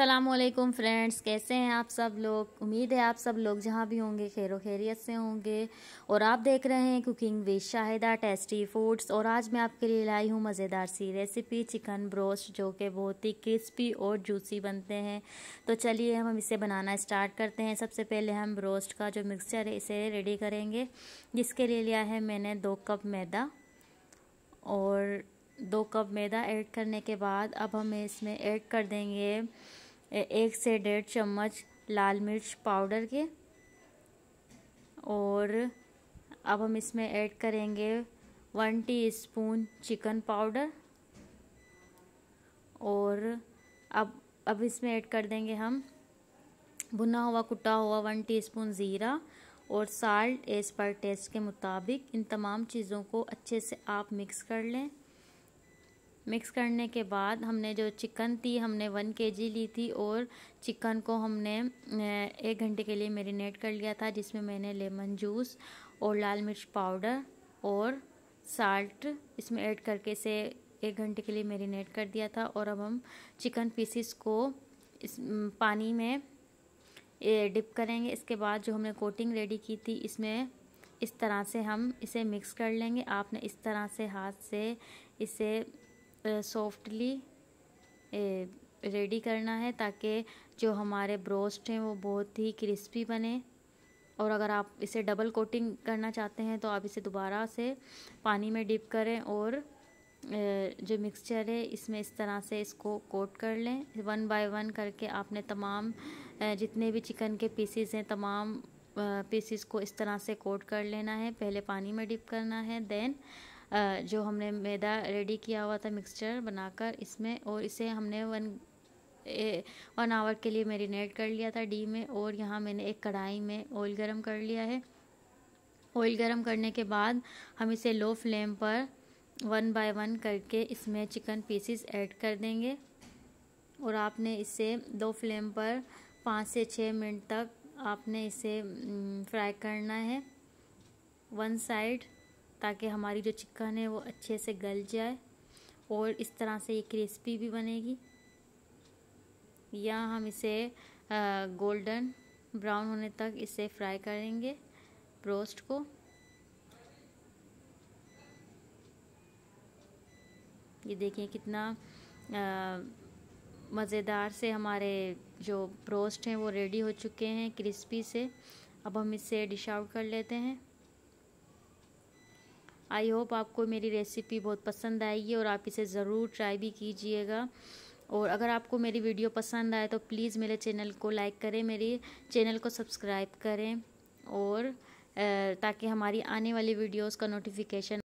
अल्लाम फ्रेंड्स कैसे हैं आप सब लोग उम्मीद है आप सब लोग जहाँ भी होंगे खैर खैरियत से होंगे और आप देख रहे हैं cooking with Shahida tasty foods और आज मैं आपके लिए लाई हूँ मज़ेदार सी रेसिपी चिकन ब्रोस्ट जो कि बहुत ही क्रिस्पी और जूसी बनते हैं तो चलिए हम इसे बनाना स्टार्ट करते हैं सबसे पहले हम ब्रोस्ट का जो मिक्सचर है इसे रेडी करेंगे जिसके लिए लिया है मैंने दो कप मैदा और दो कप मैदा ऐड करने के बाद अब हम इसमें ऐड कर देंगे एक से डेढ़ चम्मच लाल मिर्च पाउडर के और अब हम इसमें ऐड करेंगे वन टीस्पून चिकन पाउडर और अब अब इसमें ऐड कर देंगे हम भुना हुआ कुटा हुआ वन टीस्पून ज़ीरा और साल्ट एज पर टेस्ट के मुताबिक इन तमाम चीज़ों को अच्छे से आप मिक्स कर लें मिक्स करने के बाद हमने जो चिकन थी हमने वन के जी ली थी और चिकन को हमने एक घंटे के लिए मेरीनेट कर लिया था जिसमें मैंने लेमन जूस और लाल मिर्च पाउडर और साल्ट इसमें ऐड करके इसे एक घंटे के लिए मेरीनेट कर दिया था और अब हम चिकन पीसीस को इस पानी में डिप करेंगे इसके बाद जो हमने कोटिंग रेडी की थी इसमें इस तरह से हम इसे मिक्स कर लेंगे आपने इस तरह से हाथ से इसे सॉफ्टली रेडी करना है ताकि जो हमारे ब्रोस्ट हैं वो बहुत ही क्रिस्पी बने और अगर आप इसे डबल कोटिंग करना चाहते हैं तो आप इसे दोबारा से पानी में डिप करें और जो मिक्सचर है इसमें इस तरह से इसको कोट कर लें वन बाय वन करके आपने तमाम जितने भी चिकन के पीसीज हैं तमाम पीसीस को इस तरह से कोट कर लेना है पहले पानी में डिप करना है देन जो हमने मैदा रेडी किया हुआ था मिक्सचर बनाकर इसमें और इसे हमने वन वन आवर के लिए मेरीनेट कर लिया था डी में और यहाँ मैंने एक कढ़ाई में ऑयल गरम कर लिया है ऑयल गरम करने के बाद हम इसे लो फ्लेम पर वन बाय वन करके इसमें चिकन पीसेस ऐड कर देंगे और आपने इसे दो फ्लेम पर पाँच से छः मिनट तक आपने इसे फ्राई करना है वन साइड ताकि हमारी जो चिकन है वो अच्छे से गल जाए और इस तरह से ये क्रिस्पी भी बनेगी या हम इसे गोल्डन ब्राउन होने तक इसे फ्राई करेंगे रोस्ट को ये देखिए कितना मज़ेदार से हमारे जो रोस्ट हैं वो रेडी हो चुके हैं क्रिस्पी से अब हम इसे डिश आउट कर लेते हैं आई होप आपको मेरी रेसिपी बहुत पसंद आएगी और आप इसे ज़रूर ट्राई भी कीजिएगा और अगर आपको मेरी वीडियो पसंद आए तो प्लीज़ मेरे चैनल को लाइक करें मेरी चैनल को सब्सक्राइब करें और ताकि हमारी आने वाली वीडियोस का नोटिफिकेशन